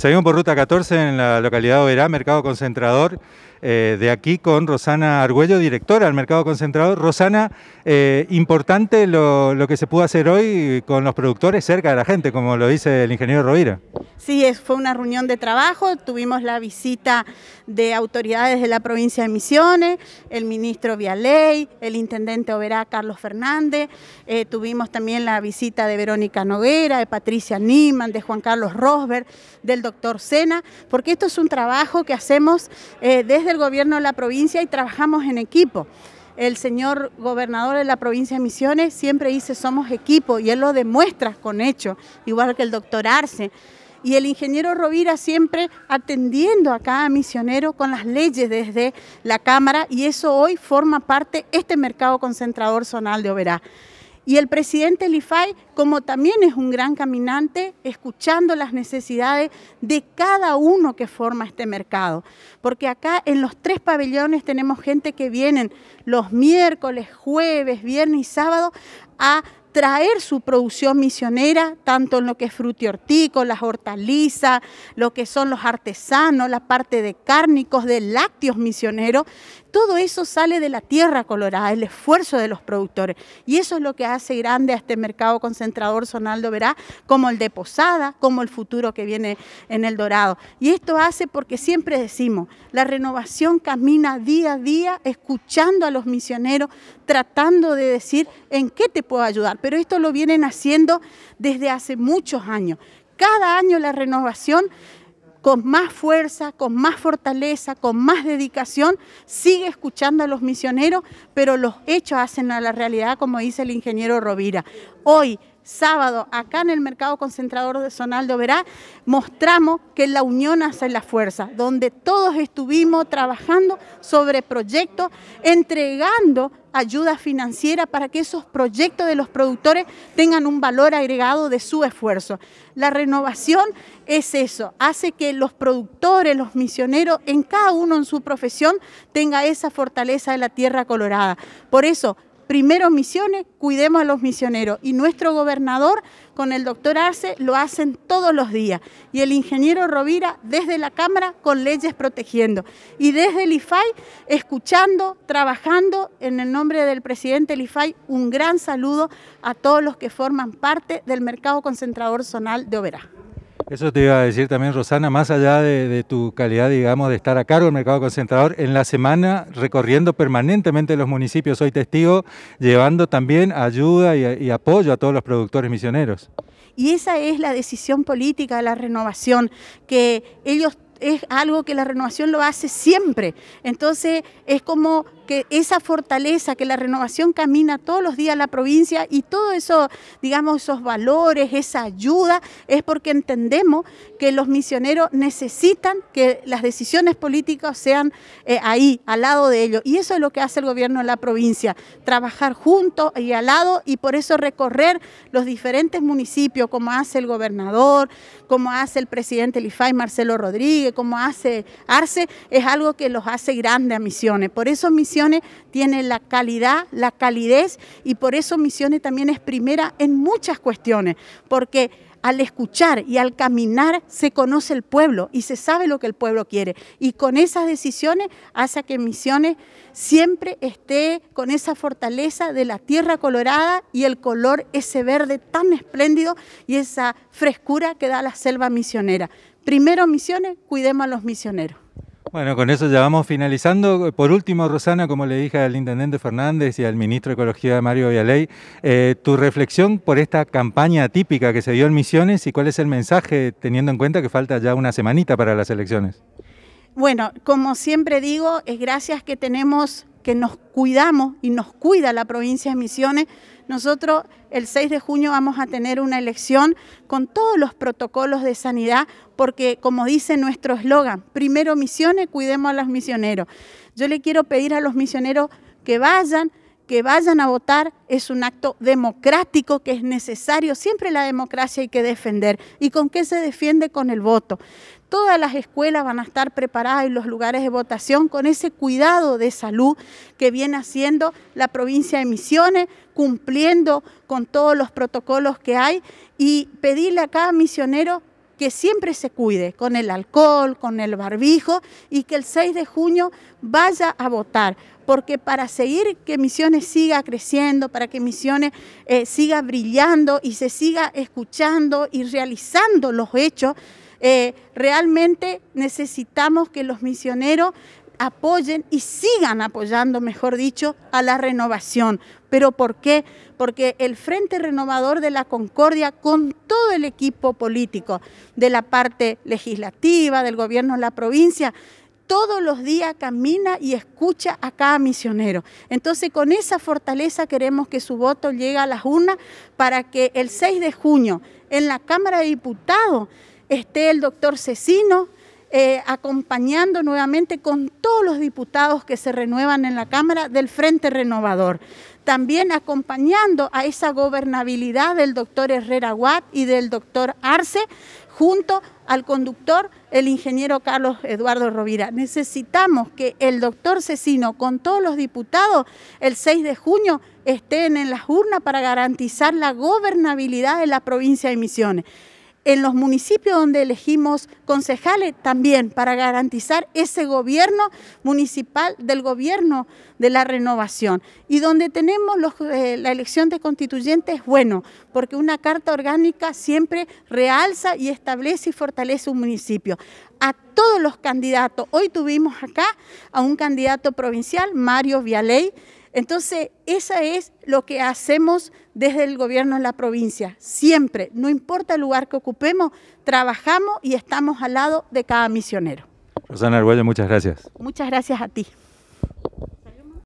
Seguimos por ruta 14 en la localidad de Oberá, mercado concentrador. Eh, de aquí con Rosana Argüello, directora del Mercado Concentrado. Rosana, eh, importante lo, que se pudo hacer hoy con los productores cerca de la gente, como lo dice el ingeniero Rovira. Sí, fue una reunión de trabajo, tuvimos la visita de autoridades de la provincia de Misiones, el ministro Vialey, el intendente Oberá Carlos Fernández, eh, tuvimos también la visita de Verónica Noguera, de Patricia Niman, de Juan Carlos Rosberg, del doctor Sena, porque esto es un trabajo que hacemos desde el gobierno de la provincia y trabajamos en equipo. El señor gobernador de la provincia de Misiones siempre dice somos equipo y él lo demuestra con hecho, igual que el doctor Arce y el ingeniero Rovira siempre atendiendo a cada misionero con las leyes desde la Cámara y eso hoy forma parte este mercado concentrador zonal de Oberá. Y el presidente Lifay, como también es un gran caminante, escuchando las necesidades de cada uno que forma este mercado. Porque acá en los tres pabellones tenemos gente que vienen los miércoles, jueves, viernes y sábado a traer su producción misionera, tanto en lo que es frutihortícola, las hortalizas, lo que son los artesanos, la parte de cárnicos, de lácteos misioneros, todo eso sale de la tierra colorada, el esfuerzo de los productores. Y eso es lo que hace grande a este mercado concentrador Sonaldo Verá, como el de Posada, como el futuro que viene en El Dorado. Y esto hace porque siempre decimos, la renovación camina día a día, escuchando a los misioneros, tratando de decir en qué te puedo ayudar pero esto lo vienen haciendo desde hace muchos años. Cada año la renovación con más fuerza, con más fortaleza, con más dedicación, sigue escuchando a los misioneros, pero los hechos hacen a la realidad, como dice el ingeniero Rovira hoy, sábado, acá en el mercado concentrador de Sonaldo Verá, mostramos que la unión hace la fuerza, donde todos estuvimos trabajando sobre proyectos, entregando ayuda financiera para que esos proyectos de los productores tengan un valor agregado de su esfuerzo. La renovación es eso, hace que los productores, los misioneros, en cada uno en su profesión, tenga esa fortaleza de la tierra colorada. Por eso, primero misiones, cuidemos a los misioneros. Y nuestro gobernador con el doctor Arce lo hacen todos los días. Y el ingeniero Rovira desde la Cámara con leyes protegiendo. Y desde el IFAI escuchando, trabajando en el nombre del presidente del un gran saludo a todos los que forman parte del mercado concentrador zonal de Oberá. Eso te iba a decir también, Rosana, más allá de, tu calidad, digamos, de estar a cargo del mercado concentrador, en la semana recorriendo permanentemente los municipios, soy testigo, llevando también ayuda y, y apoyo a todos los productores misioneros. Y esa es la decisión política de la renovación, que ellos es algo que la renovación lo hace siempre. Entonces es como que esa fortaleza, que la renovación camina todos los días a la provincia y todo eso, digamos, esos valores, esa ayuda, es porque entendemos que los misioneros necesitan que las decisiones políticas sean eh, ahí, al lado de ellos. Y eso es lo que hace el gobierno de la provincia, trabajar juntos y al lado y por eso recorrer los diferentes municipios, como hace el gobernador, como hace el presidente Lifay, Marcelo Rodríguez, como hace Arce, es algo que los hace grandes a Misiones. Por eso Misiones Misiones tiene la calidad, la calidez y por eso Misiones también es primera en muchas cuestiones, porque al escuchar y al caminar se conoce el pueblo y se sabe lo que el pueblo quiere. Y con esas decisiones hace que Misiones siempre esté con esa fortaleza de la tierra colorada y el color ese verde tan espléndido y esa frescura que da la selva misionera. Primero Misiones, cuidemos a los misioneros. Bueno, con eso ya vamos finalizando. Por último, Rosana, como le dije al intendente Fernández y al ministro de Ecología Mario Vialey, eh, tu reflexión por esta campaña típica que se dio en Misiones y cuál es el mensaje teniendo en cuenta que falta ya una semanita para las elecciones. Bueno, como siempre digo, es gracias que tenemos, que nos cuidamos y nos cuida la provincia de Misiones nosotros el 6 de junio vamos a tener una elección con todos los protocolos de sanidad, porque como dice nuestro eslogan, primero misiones, cuidemos a los misioneros. Yo le quiero pedir a los misioneros que vayan, que vayan a votar es un acto democrático que es necesario. Siempre la democracia hay que defender. ¿Y con qué se defiende? Con el voto. Todas las escuelas van a estar preparadas en los lugares de votación con ese cuidado de salud que viene haciendo la provincia de Misiones, cumpliendo con todos los protocolos que hay y pedirle a cada misionero que siempre se cuide con el alcohol, con el barbijo y que el 6 de junio vaya a votar, porque para seguir que Misiones siga creciendo, para que Misiones eh, siga brillando y se siga escuchando y realizando los hechos, eh, realmente necesitamos que los misioneros apoyen y sigan apoyando, mejor dicho, a la renovación. ¿Pero por qué? Porque el Frente Renovador de la Concordia, con todo el equipo político, de la parte legislativa, del gobierno de la provincia, todos los días camina y escucha a cada misionero. Entonces, con esa fortaleza queremos que su voto llegue a las urnas para que el 6 de junio en la Cámara de Diputados esté el doctor Cecino, eh, acompañando nuevamente con todos los diputados que se renuevan en la Cámara del Frente Renovador. También acompañando a esa gobernabilidad del doctor Herrera Watt y del doctor Arce, junto al conductor, el ingeniero Carlos Eduardo Rovira. Necesitamos que el doctor Cecino, con todos los diputados, el 6 de junio estén en las urnas para garantizar la gobernabilidad de la provincia de Misiones en los municipios donde elegimos concejales también para garantizar ese gobierno municipal del gobierno de la renovación. Y donde tenemos eh, la elección de constituyentes, bueno, porque una carta orgánica siempre realza y establece y fortalece un municipio. A todos los candidatos, hoy tuvimos acá a un candidato provincial, Mario Vialey, entonces, esa es lo que hacemos desde el gobierno en la provincia. Siempre, no importa el lugar que ocupemos, trabajamos y estamos al lado de cada misionero. Rosana Arguello, muchas gracias. Muchas gracias a ti.